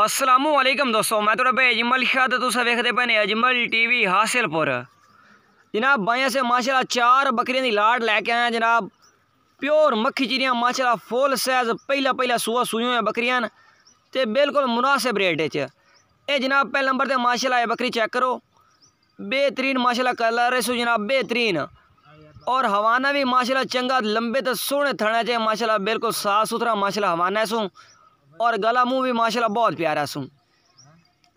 السلام علیکم دوستو میں تو تھوڑا اجمل تو سب ویکتے پہنے اجمل ٹی وی حاصل پور جناب بائیں سے ماشاءاللہ چار بکریاں دی لاڈ لے کے ہیں جناب پیور مکھی چیریاں ماشاءاللہ فول سیز پہلا پہلا سوا ہیں بکریاں تے بالکل مناسب ریٹ پہل نمبر تے ماشاءاللہ یہ بکری چیک کرو بہترین ماشاءاللہ کلر سو جناب بہترین اور ہوانہ بھی ماشاءاللہ چنگا لمبے تے سونے تھڑنے چے ماشاءاللہ بالکل صاف ستھرا ماشاءاللہ ہوانہ سو اور گلا منہ بھی ماشاءاللہ بہت پیارا سوں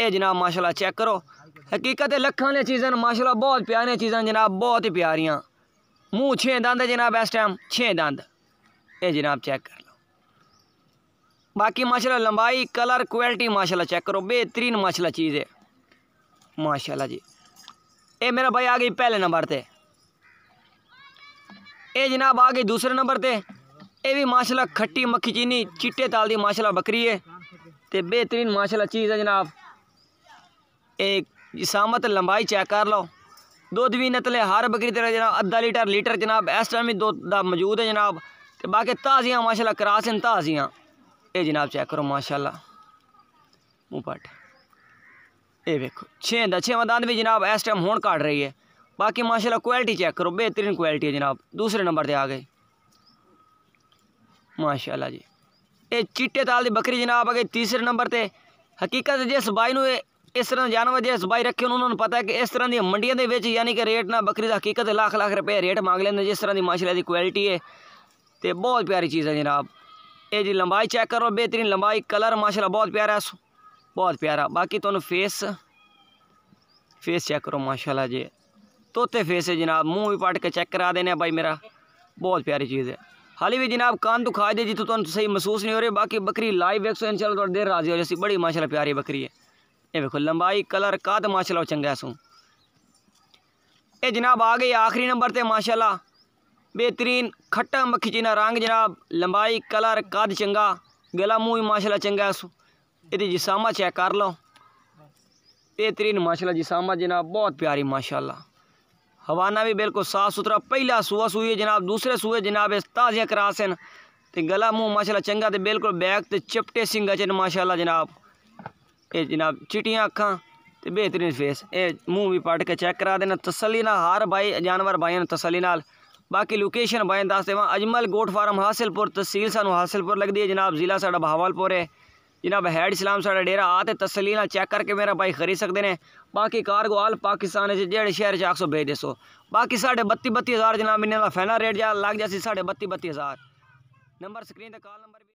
اے جناب ماشاءاللہ چیک کرو حقیقت لکھانے چیزیں ماشاءاللہ بہت پیاریاں چیزیں جناب بہت ہی پیاریاں منہ چھ دند جناب اس ٹائم چھ دند اے جناب چیک کر لو باقی ماشاءاللہ لمبائی کلر کوالٹی ماشاءاللہ چیک کرو بہترین ماشاءاللہ چیز ہے ماشاءاللہ جی اے میرا بھائی آگئی پہلے نمبر تھے اے جناب آگئی دوسرے نمبر تھے یہ بھی ماشاء اللہ کٹی مکھی چینی چیٹے تال کی ماشاء بکری ہے تو بہترین ماشاء چیز ہے جناب ایک جسامت لمبائی چیک کر لو دو بھی نتلے ہر بکری جناب ادھا لیٹر لیٹر جناب اس ٹائم بھی موجود ہے جناب باقی تازیاں ماشاءاللہ کراس تازیاں یہ جناب چیک کرو ماشاء اللہ موہ پٹ یہ مدان بھی جناب اس ٹائم ہون کاٹ رہی ہے باقی ماشاء اللہ کوالٹی چیک کرو بہترین کوالٹی ہے جناب دوسرے نمبر پہ آ گئی ਮਾਸ਼ਾਅੱਲਾ ਜੀ ਇਹ ਚਿੱਟੇ ਤਾਲ ਦੀ ਬੱਕਰੀ ਜਨਾਬ ਅਗੇ ਤੀਸਰੇ ਨੰਬਰ ਤੇ ਹਕੀਕਤ ਜਿਸ ਬਾਈ ਨੂੰ ਇਸ ਤਰ੍ਹਾਂ ਜਾਨਵਰ ਜਿਸ ਬਾਈ ਰੱਖੇ ਉਹਨਾਂ ਨੂੰ ਪਤਾ ਹੈ ਕਿ ਇਸ ਤਰ੍ਹਾਂ ਦੀਆਂ ਮੰਡੀਆਂ ਦੇ ਵਿੱਚ ਯਾਨੀ ਕਿ ਰੇਟ ਨਾਲ ਬੱਕਰੀ ਦਾ ਹਕੀਕਤ ਲੱਖ ਲੱਖ ਰੁਪਏ ਰੇਟ ਮੰਗ ਲੈਂਦੇ ਜਿਸ ਤਰ੍ਹਾਂ ਦੀ ਮਾਸ਼ਾਅੱਲਾ ਦੀ ਕੁਆਲਿਟੀ ਹੈ ਤੇ ਬਹੁਤ ਪਿਆਰੀ ਚੀਜ਼ ਹੈ ਜਨਾਬ ਇਹ ਜੀ ਲੰਬਾਈ ਚੈੱਕ ਕਰੋ ਬਿਹਤਰੀਨ ਲੰਬਾਈ ਕਲਰ ਮਾਸ਼ਾਅੱਲਾ ਬਹੁਤ ਪਿਆਰਾ ਹੈ ਬਹੁਤ ਪਿਆਰਾ ਬਾਕੀ ਤੁਹਾਨੂੰ ਫੇਸ ਫੇਸ ਚੈੱਕ ਕਰੋ ਮਾਸ਼ਾਅੱਲਾ ਜੀ ਤੋਤੇ ਫੇਸ ਹੈ ਜਨਾਬ ਮੂੰਹ ਵੀ ਪਾਟ ਕੇ ਚੈੱਕ ਕਰਾ ਦੇਣਾ ਭਾਈ ਮੇਰਾ ਬਹੁਤ ਪਿਆਰੀ ਚੀਜ਼ ਹੈ حالی بھی جناب کان تو کھا دے جی انتو صحیح محسوس نہیں ہو رہے باقی بکری لائیو بیک ان شاء اللہ دیر راضی ہو جیسی بڑی ماشاءاللہ پیاری بکری ہے یہ دیکھو لمبائی کلر ماشاءاللہ ماشا لو چنگا اے جناب آ گئی آخری نمبر تے ماشاءاللہ بہترین کھٹا مکھی چینا رنگ جناب لمبائی کلر کات چنگا گلا منہ ماشاءاللہ ماشاء اللہ چنگا سو یہ جسامہ چیک کر لو بہترین ماشاءاللہ جسامہ جناب بہت پیاری ماشاءاللہ حوانہ بھی بالکل صاف ستھرا پہلا سوا سوئے جناب دوسرے سوئے جناب تازیہ کراسن ہیں گلا منہ ماشاء اللہ چنگا تو بالکل بیک چپٹے سنگا چن اللہ جناب یہ جناب چٹیاں اکھاں تو بہترین فیس یہ منہ بھی پٹ کے چیک کرا دینا تسلی ہار بھائی جانور بھائی تسلی نال باقی لوکیشن بائے دس Ajmal goat farm Hasilpur تحصیل سانو حاصل پور لگتی ہے جناب ضلع ساڑا بہاول پور ہے جناب ہیڈ اسلام سا ڈیرا آتے تسلی چیک کر کے میرا بھائی خرید سکتے ہیں باقی کارگو آل پاکستان شہر چھ سو بیچ دسو باقی ساڑھے بتی بتی ہزار جناب ریٹ جا لگ جاسی ساڑھے بتی بتی ہزار نمبر